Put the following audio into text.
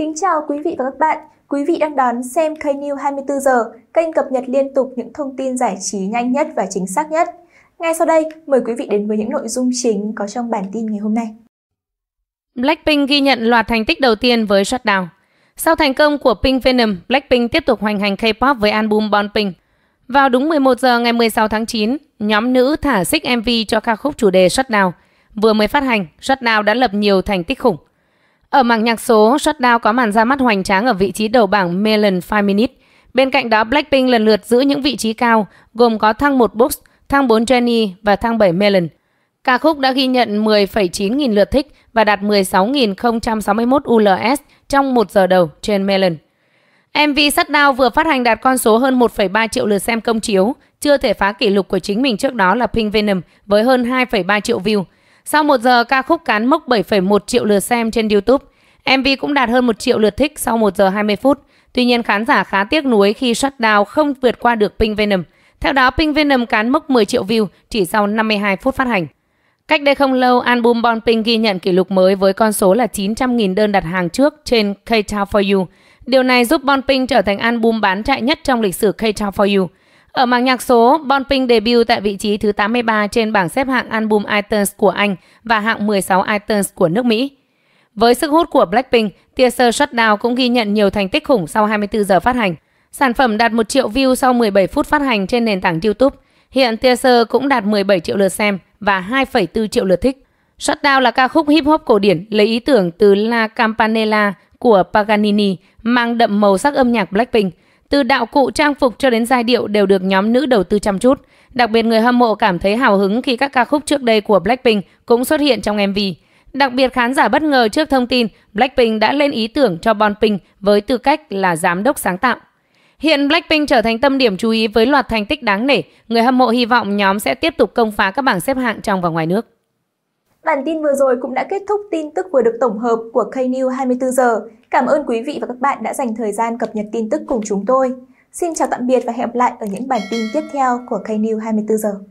Kính chào quý vị và các bạn. Quý vị đang đón xem Knew 24 giờ, kênh cập nhật liên tục những thông tin giải trí nhanh nhất và chính xác nhất. Ngay sau đây, mời quý vị đến với những nội dung chính có trong bản tin ngày hôm nay. Blackpink ghi nhận loạt thành tích đầu tiên với Shutdown. Sau thành công của Pink Venom, Blackpink tiếp tục hoành hành K-pop với album Born Pink. Vào đúng 11 giờ ngày 16 tháng 9, nhóm nữ thả xích MV cho ca khúc chủ đề Shutdown. Vừa mới phát hành, Shutdown đã lập nhiều thành tích khủng – ở mảng nhạc số, Shutdown có màn ra mắt hoành tráng ở vị trí đầu bảng Melon 5 Minutes. Bên cạnh đó, Blackpink lần lượt giữ những vị trí cao, gồm có thang 1 Books, thang 4 Jennie và thang 7 Melon. Ca khúc đã ghi nhận 10,9 nghìn lượt thích và đạt 16.061 ULS trong một giờ đầu trên Melon. MV Shutdown vừa phát hành đạt con số hơn 1,3 triệu lượt xem công chiếu, chưa thể phá kỷ lục của chính mình trước đó là Pink Venom với hơn 2,3 triệu view. Sau một giờ, ca khúc cán mốc 7,1 triệu lượt xem trên YouTube. MV cũng đạt hơn 1 triệu lượt thích sau 1 giờ 20 phút. Tuy nhiên khán giả khá tiếc nuối khi shutdown không vượt qua được Pink Venom. Theo đó, Pink Venom cán mốc 10 triệu view chỉ sau 52 phút phát hành. Cách đây không lâu, album Bon Pink ghi nhận kỷ lục mới với con số là 900.000 đơn đặt hàng trước trên K-Town For You. Điều này giúp Bon Pink trở thành album bán chạy nhất trong lịch sử K-Town For You. Ở mảng nhạc số, Bon Pink debut tại vị trí thứ 83 trên bảng xếp hạng album iTunes của Anh và hạng 16 iTunes của nước Mỹ. Với sức hút của Blackpink, Teaser Shutdown cũng ghi nhận nhiều thành tích khủng sau 24 giờ phát hành. Sản phẩm đạt 1 triệu view sau 17 phút phát hành trên nền tảng YouTube. Hiện Teaser cũng đạt 17 triệu lượt xem và 2,4 triệu lượt thích. Shutdown là ca khúc hip hop cổ điển lấy ý tưởng từ La Campanella của Paganini mang đậm màu sắc âm nhạc Blackpink. Từ đạo cụ trang phục cho đến giai điệu đều được nhóm nữ đầu tư chăm chút. Đặc biệt người hâm mộ cảm thấy hào hứng khi các ca khúc trước đây của Blackpink cũng xuất hiện trong MV. Đặc biệt khán giả bất ngờ trước thông tin Blackpink đã lên ý tưởng cho Bonping với tư cách là giám đốc sáng tạo. Hiện Blackpink trở thành tâm điểm chú ý với loạt thành tích đáng nể. Người hâm mộ hy vọng nhóm sẽ tiếp tục công phá các bảng xếp hạng trong và ngoài nước. Bản tin vừa rồi cũng đã kết thúc tin tức vừa được tổng hợp của Knew 24 giờ. Cảm ơn quý vị và các bạn đã dành thời gian cập nhật tin tức cùng chúng tôi. Xin chào tạm biệt và hẹn gặp lại ở những bản tin tiếp theo của Knew 24 giờ.